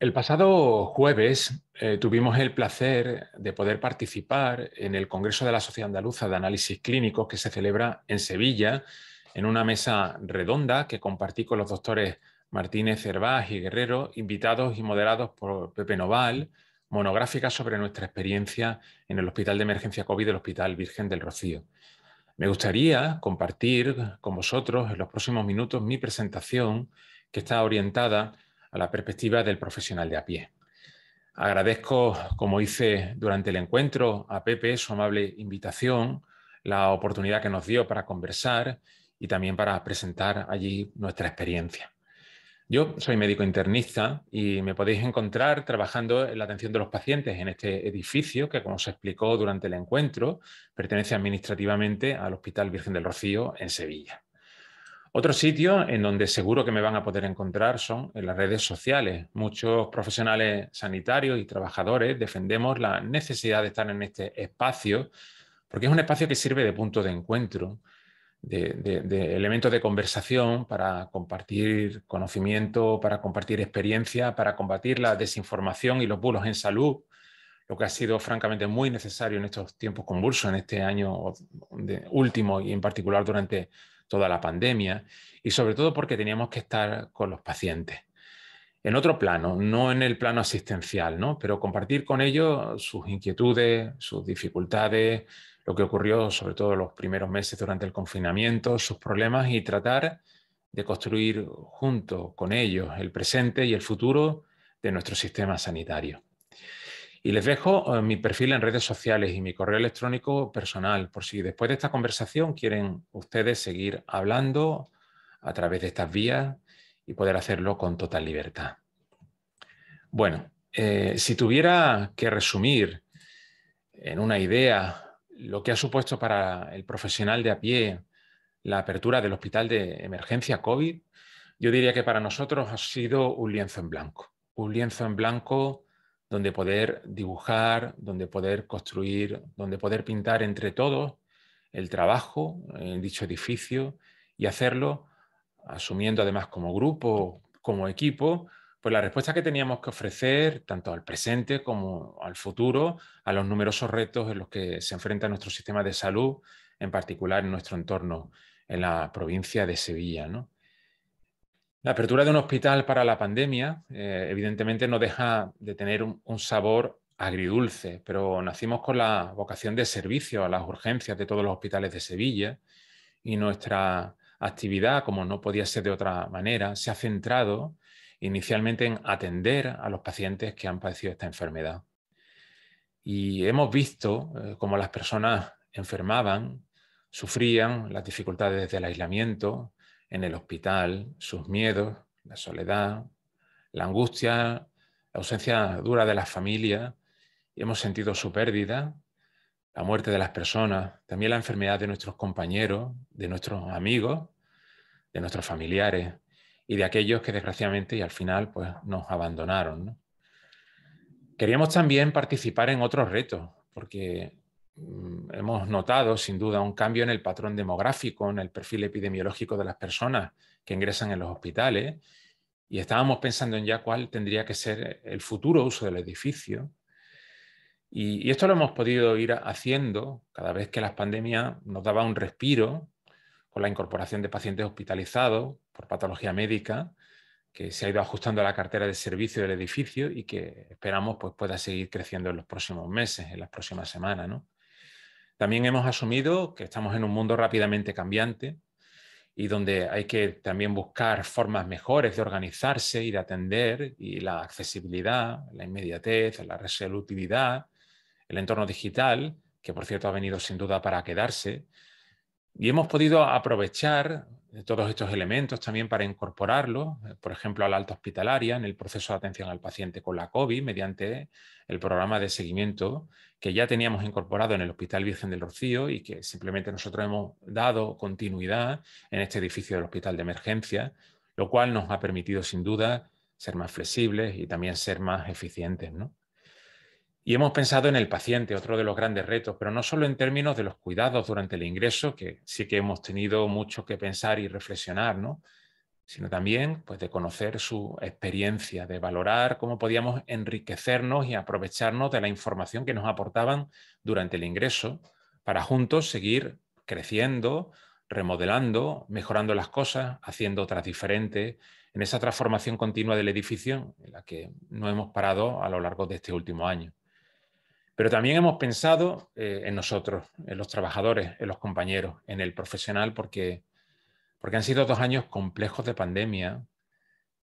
El pasado jueves eh, tuvimos el placer de poder participar en el Congreso de la Sociedad Andaluza de Análisis Clínicos que se celebra en Sevilla, en una mesa redonda que compartí con los doctores Martínez Cervás y Guerrero, invitados y moderados por Pepe Noval, monográfica sobre nuestra experiencia en el Hospital de Emergencia COVID del Hospital Virgen del Rocío. Me gustaría compartir con vosotros en los próximos minutos mi presentación que está orientada a la perspectiva del profesional de a pie. Agradezco, como hice durante el encuentro, a Pepe su amable invitación, la oportunidad que nos dio para conversar y también para presentar allí nuestra experiencia. Yo soy médico internista y me podéis encontrar trabajando en la atención de los pacientes en este edificio que, como se explicó durante el encuentro, pertenece administrativamente al Hospital Virgen del Rocío en Sevilla. Otro sitio en donde seguro que me van a poder encontrar son en las redes sociales. Muchos profesionales sanitarios y trabajadores defendemos la necesidad de estar en este espacio porque es un espacio que sirve de punto de encuentro, de, de, de elementos de conversación para compartir conocimiento, para compartir experiencia, para combatir la desinformación y los bulos en salud, lo que ha sido francamente muy necesario en estos tiempos convulsos, en este año último y en particular durante toda la pandemia y sobre todo porque teníamos que estar con los pacientes. En otro plano, no en el plano asistencial, ¿no? pero compartir con ellos sus inquietudes, sus dificultades, lo que ocurrió sobre todo los primeros meses durante el confinamiento, sus problemas y tratar de construir junto con ellos el presente y el futuro de nuestro sistema sanitario. Y les dejo eh, mi perfil en redes sociales y mi correo electrónico personal, por si después de esta conversación quieren ustedes seguir hablando a través de estas vías y poder hacerlo con total libertad. Bueno, eh, si tuviera que resumir en una idea lo que ha supuesto para el profesional de a pie la apertura del hospital de emergencia COVID, yo diría que para nosotros ha sido un lienzo en blanco. Un lienzo en blanco donde poder dibujar, donde poder construir, donde poder pintar entre todos el trabajo en dicho edificio y hacerlo asumiendo además como grupo, como equipo, pues la respuesta que teníamos que ofrecer tanto al presente como al futuro, a los numerosos retos en los que se enfrenta nuestro sistema de salud, en particular en nuestro entorno en la provincia de Sevilla. ¿no? La apertura de un hospital para la pandemia, eh, evidentemente, no deja de tener un, sabor agridulce, pero nacimos con la vocación de servicio a las urgencias de todos los hospitales de Sevilla y nuestra actividad, como no podía ser de otra manera, se ha centrado inicialmente en atender a los pacientes que han padecido esta enfermedad. Y hemos visto eh, cómo las personas enfermaban, sufrían las dificultades del aislamiento, en el hospital, sus miedos, la soledad, la angustia, la ausencia dura de la familia, y hemos sentido su pérdida, la muerte de las personas, también la enfermedad de nuestros compañeros, de nuestros amigos, de nuestros familiares y de aquellos que desgraciadamente y al final pues, nos abandonaron. Queríamos también participar en otros retos, porque Mm, hemos notado sin duda un cambio en el patrón demográfico, en el perfil epidemiológico de las personas que ingresan en los hospitales y estábamos pensando en ya cuál tendría que ser el futuro uso del edificio. Y, esto lo hemos podido ir haciendo cada vez que las pandemias nos daba un respiro con la incorporación de pacientes hospitalizados por patología médica, que se ha ido ajustando a la cartera de servicio del edificio y que esperamos pues, pueda seguir creciendo en los próximos meses, en las próximas semanas. ¿no? También hemos asumido que estamos en un mundo rápidamente cambiante y donde hay que también buscar formas mejores de organizarse y de atender y la accesibilidad, la inmediatez, la resolutividad, el entorno digital, que por cierto ha venido sin duda para quedarse. Y hemos podido aprovechar todos estos elementos también para incorporarlos, por ejemplo, a la alta hospitalaria en el proceso de atención al paciente con la COVID mediante el programa de seguimiento que ya teníamos incorporado en el Hospital Virgen del Rocío y que simplemente nosotros hemos dado continuidad en este edificio del Hospital de Emergencia, lo cual nos ha permitido sin duda ser más flexibles y también ser más eficientes. ¿no? Y hemos pensado en el paciente, otro de los grandes retos, pero no solo en términos de los cuidados durante el ingreso, que sí que hemos tenido mucho que pensar y reflexionar, ¿no? sino también pues, de conocer su experiencia, de valorar cómo podíamos enriquecernos y aprovecharnos de la información que nos aportaban durante el ingreso para juntos seguir creciendo, remodelando, mejorando las cosas, haciendo otras diferentes, en esa transformación continua del edificio en la que no hemos parado a lo largo de este último año. Pero también hemos pensado eh, en nosotros, en los trabajadores, en los compañeros, en el profesional, porque porque han sido dos años complejos de pandemia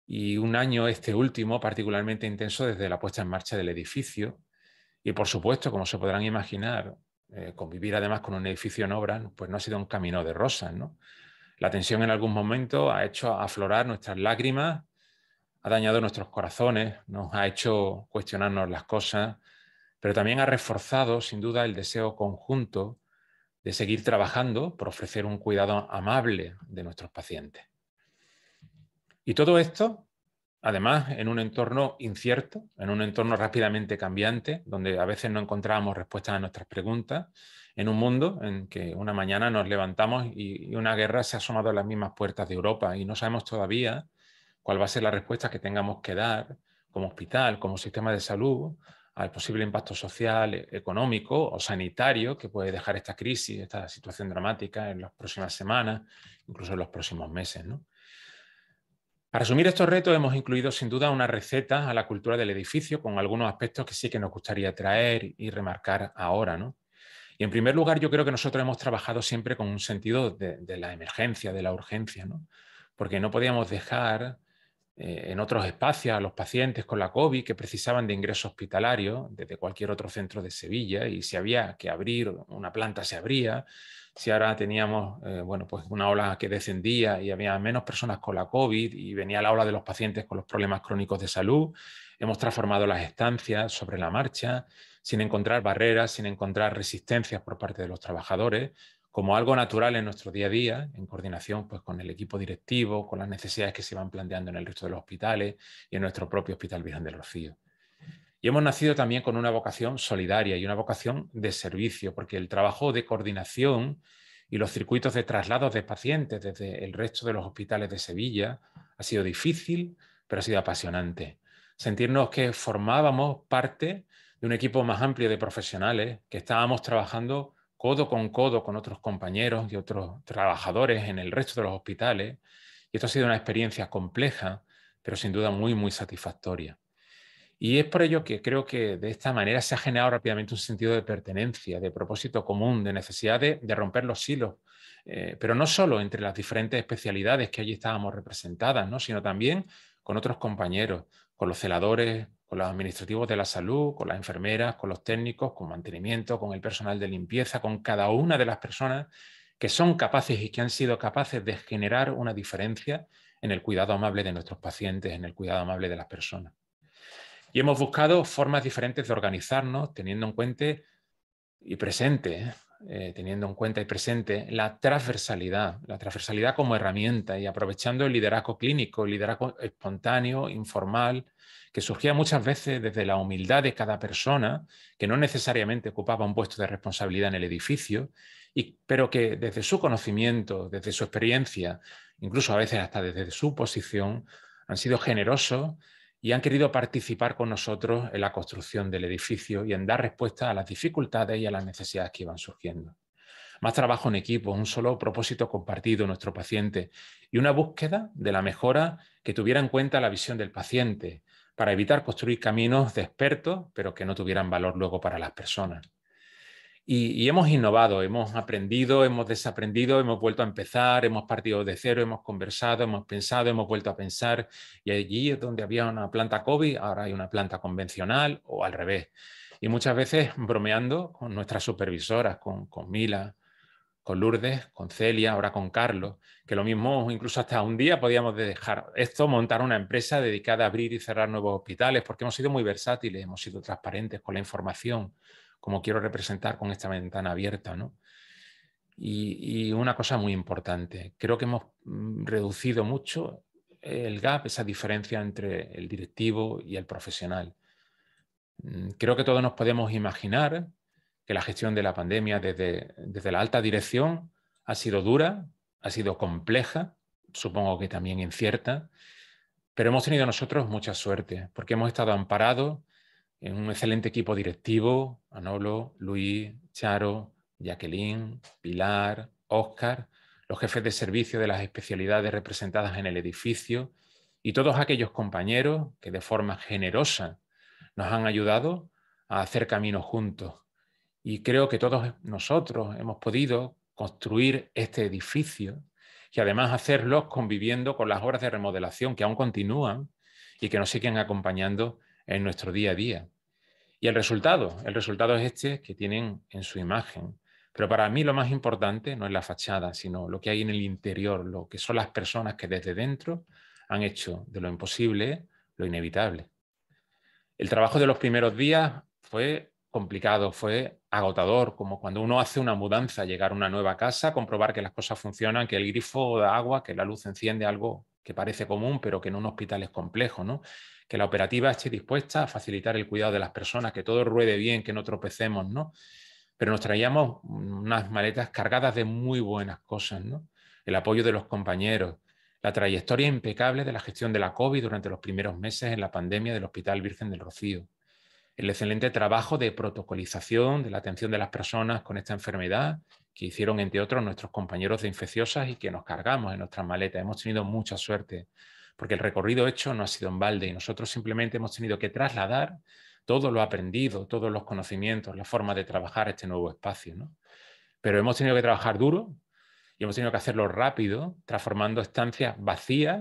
y un año este último particularmente intenso desde la puesta en marcha del edificio. Y por supuesto, como se podrán imaginar, eh, convivir además con un edificio en obra pues no ha sido un camino de rosas, ¿no? La tensión en algún momento ha hecho aflorar nuestras lágrimas, ha dañado nuestros corazones, nos ha hecho cuestionarnos las cosas, pero también ha reforzado sin duda el deseo conjunto de seguir trabajando por ofrecer un cuidado amable de nuestros pacientes. Y todo esto, además, en un entorno incierto, en un entorno rápidamente cambiante, donde a veces no encontrábamos respuestas a nuestras preguntas, en un mundo en que una mañana nos levantamos y una guerra se ha asomado a las mismas puertas de Europa y no sabemos todavía cuál va a ser la respuesta que tengamos que dar como hospital, como sistema de salud, al posible impacto social, e, económico o sanitario que puede dejar esta crisis, esta situación dramática en las próximas semanas, incluso en los próximos meses. Para asumir estos retos hemos incluido sin duda una receta a la cultura del edificio con algunos aspectos que sí que nos gustaría traer y remarcar ahora. Y en primer lugar, yo creo que nosotros hemos trabajado siempre con un sentido de, la emergencia, de la urgencia, porque no podíamos dejar eh, en otros espacios a los pacientes con la COVID que precisaban de ingreso hospitalario desde cualquier otro centro de Sevilla y si había que abrir una planta se abría. Si ahora teníamos eh, bueno, pues una ola que descendía y había menos personas con la COVID y venía la ola de los pacientes con los problemas crónicos de salud, hemos transformado las estancias sobre la marcha sin encontrar barreras, sin encontrar resistencias por parte de los trabajadores, como algo natural en nuestro día a día, en coordinación pues, con el equipo directivo, con las necesidades que se van planteando en el resto de los hospitales y en nuestro propio Hospital Virgen del Rocío. Y hemos nacido también con una vocación solidaria y una vocación de servicio, porque el trabajo de coordinación y los circuitos de traslados de pacientes desde el resto de los hospitales de Sevilla ha sido difícil, pero ha sido apasionante. Sentirnos que formábamos parte de un equipo más amplio de profesionales, que estábamos trabajando codo con codo con otros compañeros y otros trabajadores en el resto de los hospitales. Y esto ha sido una experiencia compleja, pero sin duda muy, muy satisfactoria. Y es por ello que creo que de esta manera se ha generado rápidamente un sentido de pertenencia, de propósito común, de necesidad de, romper los hilos, eh, pero no solo entre las diferentes especialidades que allí estábamos representadas, ¿no? sino también con otros compañeros, con los celadores, con los administrativos de la salud, con las enfermeras, con los técnicos, con mantenimiento, con el personal de limpieza, con cada una de las personas que son capaces y que han sido capaces de generar una diferencia en el cuidado amable de nuestros pacientes, en el cuidado amable de las personas. Y hemos buscado formas diferentes de organizarnos teniendo en cuenta y presente ¿eh? Eh, teniendo en cuenta y presente la transversalidad, la transversalidad como herramienta y aprovechando el liderazgo clínico, el liderazgo espontáneo, informal, que surgía muchas veces desde la humildad de cada persona, que no necesariamente ocupaba un puesto de responsabilidad en el edificio, pero que desde su conocimiento, desde su experiencia, incluso a veces hasta desde su posición, han sido generosos y han querido participar con nosotros en la construcción del edificio y en dar respuesta a las dificultades y a las necesidades que iban surgiendo. Más trabajo en equipo, un solo propósito compartido, nuestro paciente, y una búsqueda de la mejora que tuviera en cuenta la visión del paciente, para evitar construir caminos de expertos, pero que no tuvieran valor luego para las personas. Y, hemos innovado, hemos aprendido, hemos desaprendido, hemos vuelto a empezar, hemos partido de cero, hemos conversado, hemos pensado, hemos vuelto a pensar. Y allí es donde había una planta COVID, ahora hay una planta convencional o al revés. Y muchas veces bromeando con nuestras supervisoras, con, con Mila, con Lourdes, con Celia, ahora con Carlos, que lo mismo, incluso hasta un día podíamos dejar esto, montar una empresa dedicada a abrir y cerrar nuevos hospitales, porque hemos sido muy versátiles, hemos sido transparentes con la información como quiero representar con esta ventana abierta, Y, una cosa muy importante, creo que hemos mm, reducido mucho el gap, esa diferencia entre el directivo y el profesional. Mm, creo que todos nos podemos imaginar que la gestión de la pandemia desde, desde la alta dirección ha sido dura, ha sido compleja, supongo que también incierta, pero hemos tenido nosotros mucha suerte porque hemos estado amparados un excelente equipo directivo, Anolo, Luis, Charo, Jacqueline, Pilar, Oscar, los jefes de servicio de las especialidades representadas en el edificio y todos aquellos compañeros que de forma generosa nos han ayudado a hacer camino juntos. Y creo que todos nosotros hemos podido construir este edificio y además hacerlo conviviendo con las obras de remodelación que aún continúan y que nos siguen acompañando en nuestro día a día. Y el resultado, el resultado es este que tienen en su imagen. Pero para mí lo más importante no es la fachada, sino lo que hay en el interior, lo que son las personas que desde dentro han hecho de lo imposible lo inevitable. El trabajo de los primeros días fue complicado, fue agotador, como cuando uno hace una mudanza, llegar a una nueva casa, comprobar que las cosas funcionan, que el grifo da agua, que la luz enciende, algo que parece común, pero que en un hospital es complejo, ¿no? que la operativa esté dispuesta a facilitar el cuidado de las personas, que todo ruede bien, que no tropecemos, ¿no? Pero nos traíamos unas maletas cargadas de muy buenas cosas, ¿no? El apoyo de los compañeros, la trayectoria impecable de la gestión de la COVID durante los primeros meses en la pandemia del Hospital Virgen del Rocío, el excelente trabajo de protocolización de la atención de las personas con esta enfermedad que hicieron, entre otros, nuestros compañeros de infecciosas y que nos cargamos en nuestras maletas. Hemos tenido mucha suerte porque el recorrido hecho no ha sido en balde y nosotros simplemente hemos tenido que trasladar todo lo aprendido, todos los conocimientos, la forma de trabajar este nuevo espacio. ¿no? Pero hemos tenido que trabajar duro y hemos tenido que hacerlo rápido, transformando estancias vacías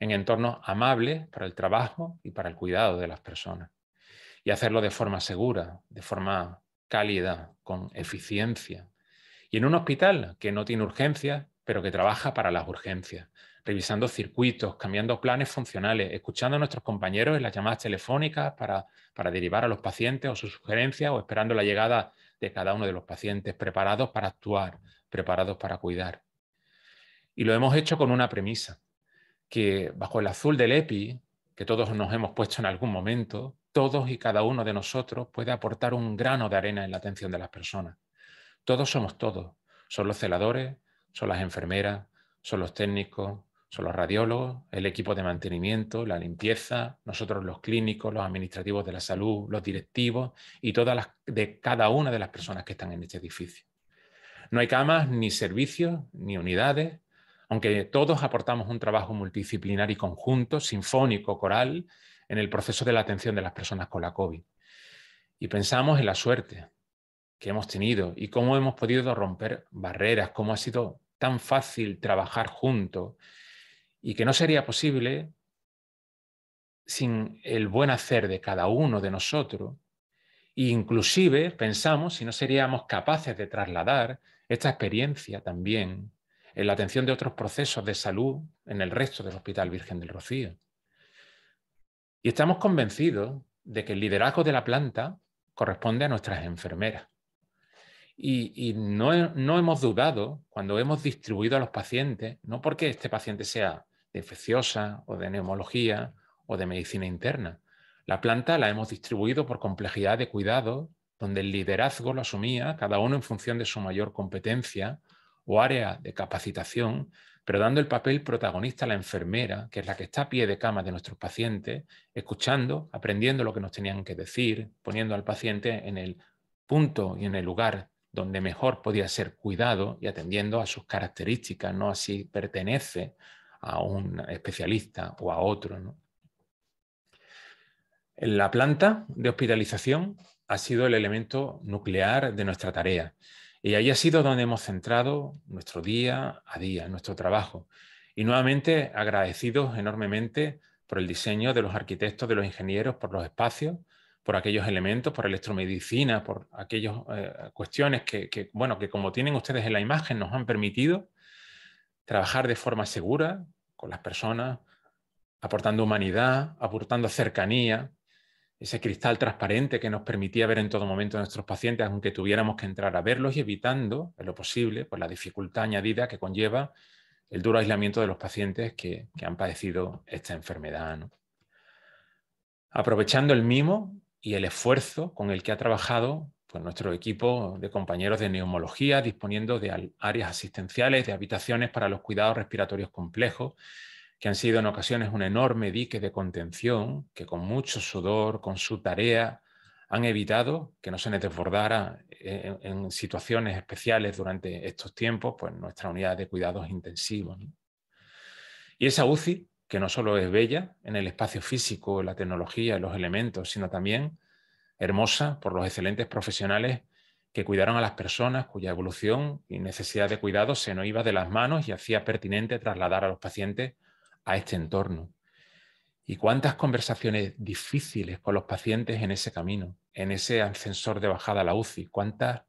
en entornos amables para el trabajo y para el cuidado de las personas. Y hacerlo de forma segura, de forma cálida, con eficiencia. Y en un hospital que no tiene urgencias, pero que trabaja para las urgencias, revisando circuitos, cambiando planes funcionales, escuchando a nuestros compañeros en las llamadas telefónicas para, para derivar a los pacientes o sus sugerencias o esperando la llegada de cada uno de los pacientes, preparados para actuar, preparados para cuidar. Y lo hemos hecho con una premisa, que bajo el azul del EPI, que todos nos hemos puesto en algún momento, todos y cada uno de nosotros puede aportar un grano de arena en la atención de las personas. Todos somos todos. Son los celadores, son las enfermeras, son los técnicos, son los radiólogos, el equipo de mantenimiento, la limpieza, nosotros los clínicos, los administrativos de la salud, los directivos y todas las de cada una de las personas que están en este edificio. No hay camas, ni servicios, ni unidades, aunque todos aportamos un trabajo multidisciplinar y conjunto, sinfónico, coral, en el proceso de la atención de las personas con la COVID. Y pensamos en la suerte que hemos tenido y cómo hemos podido romper barreras, cómo ha sido tan fácil trabajar juntos y que no sería posible sin el buen hacer de cada uno de nosotros. inclusive pensamos si no seríamos capaces de trasladar esta experiencia también en la atención de otros procesos de salud en el resto del Hospital Virgen del Rocío. Y estamos convencidos de que el liderazgo de la planta corresponde a nuestras enfermeras. Y, no, no, hemos dudado cuando hemos distribuido a los pacientes, no porque este paciente sea de infecciosa o de neumología o de medicina interna. La planta la hemos distribuido por complejidad de cuidado, donde el liderazgo lo asumía cada uno en función de su mayor competencia o área de capacitación, pero dando el papel protagonista a la enfermera, que es la que está a pie de cama de nuestros pacientes, escuchando, aprendiendo lo que nos tenían que decir, poniendo al paciente en el punto y en el lugar donde mejor podía ser cuidado y atendiendo a sus características, no así pertenece a un especialista o a otro. ¿no? La planta de hospitalización ha sido el elemento nuclear de nuestra tarea y ahí ha sido donde hemos centrado nuestro día a día, nuestro trabajo. Y nuevamente agradecidos enormemente por el diseño de los arquitectos, de los ingenieros, por los espacios, por aquellos elementos, por electromedicina, por aquellas eh, cuestiones que, bueno, que como tienen ustedes en la imagen nos han permitido trabajar de forma segura con las personas, aportando humanidad, aportando cercanía, ese cristal transparente que nos permitía ver en todo momento a nuestros pacientes, aunque tuviéramos que entrar a verlos y evitando, en lo posible, por pues la dificultad añadida que conlleva el duro aislamiento de los pacientes que, han padecido esta enfermedad. Aprovechando el mimo y el esfuerzo con el que ha trabajado nuestro equipo de compañeros de neumología disponiendo de áreas asistenciales, de habitaciones para los cuidados respiratorios complejos, que han sido en ocasiones un enorme dique de contención, que con mucho sudor, con su tarea, han evitado que no se nos desbordara eh, en, situaciones especiales durante estos tiempos, pues nuestra unidad de cuidados intensivos. Y esa UCI, que no solo es bella en el espacio físico, la tecnología, los elementos, sino también hermosa por los excelentes profesionales que cuidaron a las personas cuya evolución y necesidad de cuidado se nos iba de las manos y hacía pertinente trasladar a los pacientes a este entorno. Y cuántas conversaciones difíciles con los pacientes en ese camino, en ese ascensor de bajada a la UCI, cuántas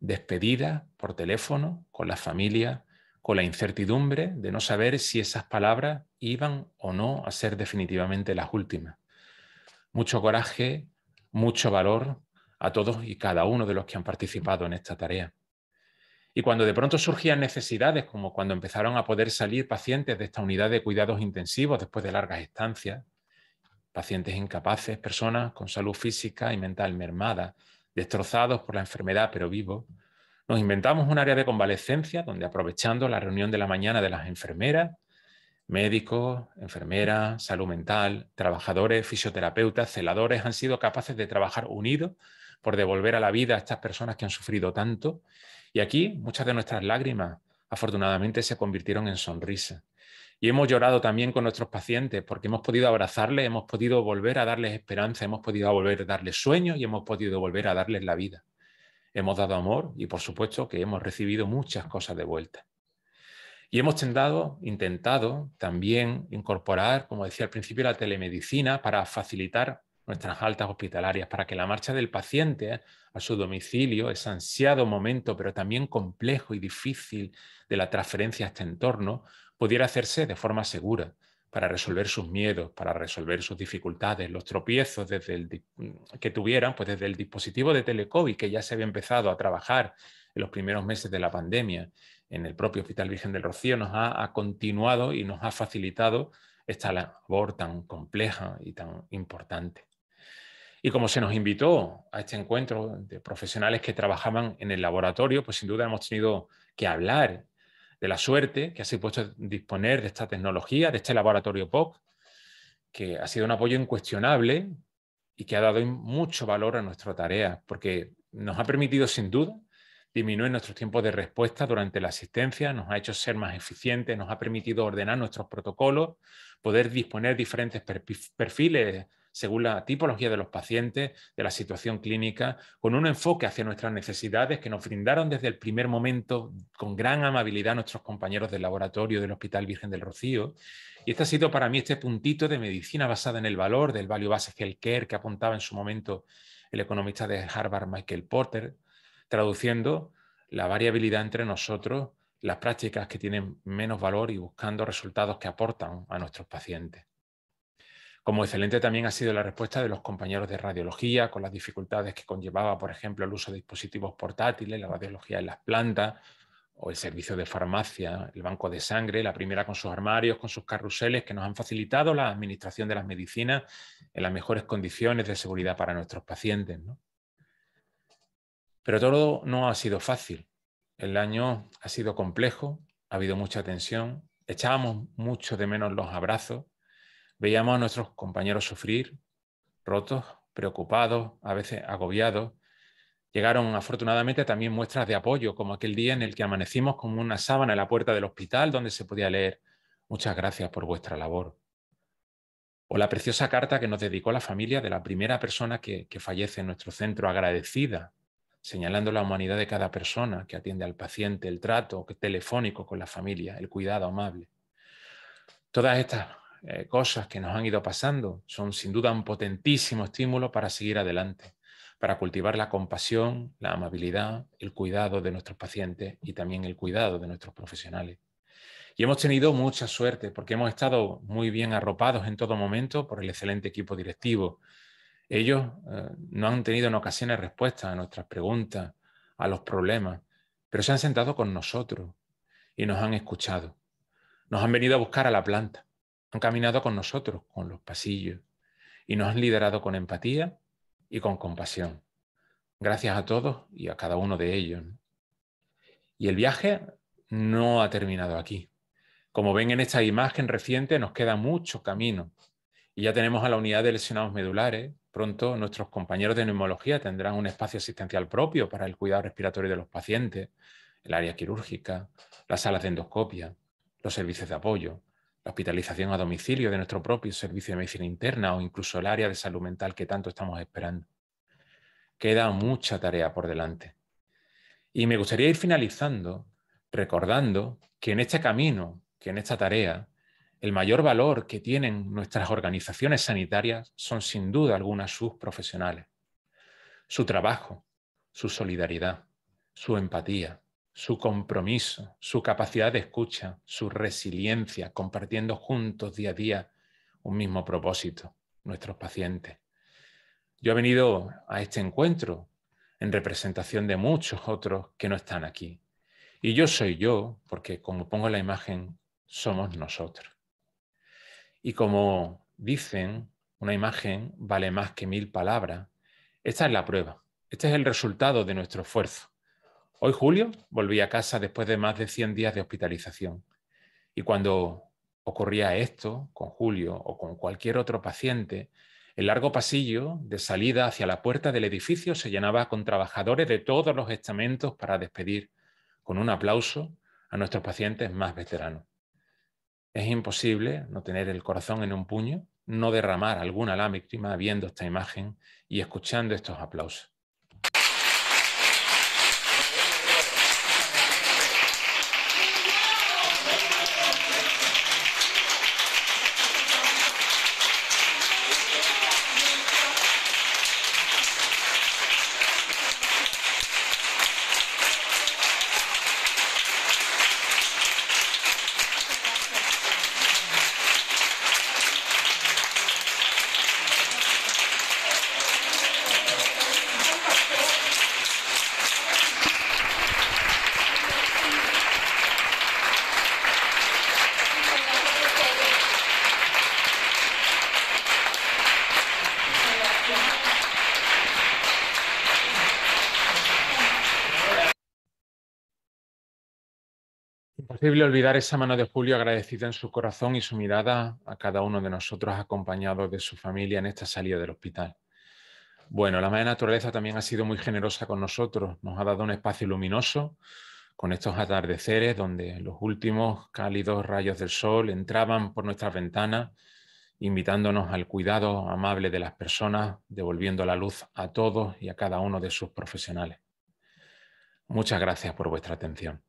despedidas por teléfono con la familia, con la incertidumbre de no saber si esas palabras iban o no a ser definitivamente las últimas. Mucho coraje, mucho valor a todos y cada uno de los que han participado en esta tarea. Y cuando de pronto surgían necesidades, como cuando empezaron a poder salir pacientes de esta unidad de cuidados intensivos después de largas estancias, pacientes incapaces, personas con salud física y mental mermada, destrozados por la enfermedad pero vivos, nos inventamos un área de convalecencia donde aprovechando la reunión de la mañana de las enfermeras, Médicos, enfermeras, salud mental, trabajadores, fisioterapeutas, celadores han sido capaces de trabajar unidos por devolver a la vida a estas personas que han sufrido tanto. Y aquí muchas de nuestras lágrimas afortunadamente se convirtieron en sonrisas. Y hemos llorado también con nuestros pacientes porque hemos podido abrazarles, hemos podido volver a darles esperanza, hemos podido volver a darles sueños y hemos podido volver a darles la vida. Hemos dado amor y por supuesto que hemos recibido muchas cosas de vuelta. Y hemos intentado también incorporar, como decía al principio, la telemedicina para facilitar nuestras altas hospitalarias, para que la marcha del paciente a su domicilio, ese ansiado momento, pero también complejo y difícil de la transferencia a este entorno, pudiera hacerse de forma segura, para resolver sus miedos, para resolver sus dificultades, los tropiezos que tuvieran, pues desde el dispositivo de telecovid que ya se había empezado a trabajar en los primeros meses de la pandemia en el propio Hospital Virgen del Rocío nos ha, continuado y nos ha facilitado esta labor tan compleja y tan importante. Y como se nos invitó a este encuentro de profesionales que trabajaban en el laboratorio, pues sin duda hemos tenido que hablar de la suerte que ha puesto disponer de esta tecnología, de este laboratorio POC, que ha sido un apoyo incuestionable y que ha dado mucho valor a nuestra tarea, porque nos ha permitido sin duda disminuir nuestros tiempos de respuesta durante la asistencia, nos ha hecho ser más eficientes, nos ha permitido ordenar nuestros protocolos, poder disponer diferentes perfiles según la tipología de los pacientes, de la situación clínica, con un enfoque hacia nuestras necesidades que nos brindaron desde el primer momento con gran amabilidad nuestros compañeros del laboratorio del Hospital Virgen del Rocío. Y este ha sido para mí este puntito de medicina basada en el valor del Value Based Healthcare que apuntaba en su momento el economista de Harvard Michael Porter, traduciendo la variabilidad entre nosotros, las prácticas que tienen menos valor y buscando resultados que aportan a nuestros pacientes. Como excelente también ha sido la respuesta de los compañeros de radiología con las dificultades que conllevaba, por ejemplo, el uso de dispositivos portátiles, la radiología en las plantas o el servicio de farmacia, el banco de sangre, la primera con sus armarios, con sus carruseles, que nos han facilitado la administración de las medicinas en las mejores condiciones de seguridad para nuestros pacientes. ¿no? Pero todo no ha sido fácil. El año ha sido complejo, ha habido mucha tensión, echábamos mucho de menos los abrazos, veíamos a nuestros compañeros sufrir, rotos, preocupados, a veces agobiados. Llegaron afortunadamente también muestras de apoyo, como aquel día en el que amanecimos con una sábana en la puerta del hospital donde se podía leer Muchas gracias por vuestra labor. O la preciosa carta que nos dedicó la familia de la primera persona que, que fallece en nuestro centro, agradecida señalando la humanidad de cada persona que atiende al paciente, el trato telefónico con la familia, el cuidado amable. Todas estas eh, cosas que nos han ido pasando son sin duda un potentísimo estímulo para seguir adelante, para cultivar la compasión, la amabilidad, el cuidado de nuestros pacientes y también el cuidado de nuestros profesionales. Y hemos tenido mucha suerte porque hemos estado muy bien arropados en todo momento por el excelente equipo directivo ellos eh, no han tenido en ocasiones respuestas a nuestras preguntas, a los problemas, pero se han sentado con nosotros y nos han escuchado. Nos han venido a buscar a la planta, han caminado con nosotros, con los pasillos, y nos han liderado con empatía y con compasión. Gracias a todos y a cada uno de ellos. Y el viaje no ha terminado aquí. Como ven en esta imagen reciente, nos queda mucho camino y ya tenemos a la unidad de lesionados medulares. Pronto nuestros compañeros de neumología tendrán un espacio asistencial propio para el cuidado respiratorio de los pacientes, el área quirúrgica, las salas de endoscopia, los servicios de apoyo, la hospitalización a domicilio de nuestro propio servicio de medicina interna o incluso el área de salud mental que tanto estamos esperando. Queda mucha tarea por delante. Y me gustaría ir finalizando recordando que en este camino, que en esta tarea, el mayor valor que tienen nuestras organizaciones sanitarias son sin duda algunas sus profesionales, su trabajo, su solidaridad, su empatía, su compromiso, su capacidad de escucha, su resiliencia, compartiendo juntos día a día un mismo propósito, nuestros pacientes. Yo he venido a este encuentro en representación de muchos otros que no están aquí. Y yo soy yo, porque como pongo la imagen, somos nosotros. Y como dicen, una imagen vale más que mil palabras. Esta es la prueba. Este es el resultado de nuestro esfuerzo. Hoy, Julio, volví a casa después de más de 100 días de hospitalización. Y cuando ocurría esto con Julio o con cualquier otro paciente, el largo pasillo de salida hacia la puerta del edificio se llenaba con trabajadores de todos los estamentos para despedir con un aplauso a nuestros pacientes más veteranos. Es imposible no tener el corazón en un puño, no derramar alguna lágrima viendo esta imagen y escuchando estos aplausos. posible olvidar esa mano de Julio agradecida en su corazón y su mirada a cada uno de nosotros acompañados de su familia en esta salida del hospital. Bueno, la madre naturaleza también ha sido muy generosa con nosotros, nos ha dado un espacio luminoso con estos atardeceres donde los últimos cálidos rayos del sol entraban por nuestras ventanas, invitándonos al cuidado amable de las personas, devolviendo la luz a todos y a cada uno de sus profesionales. Muchas gracias por vuestra atención.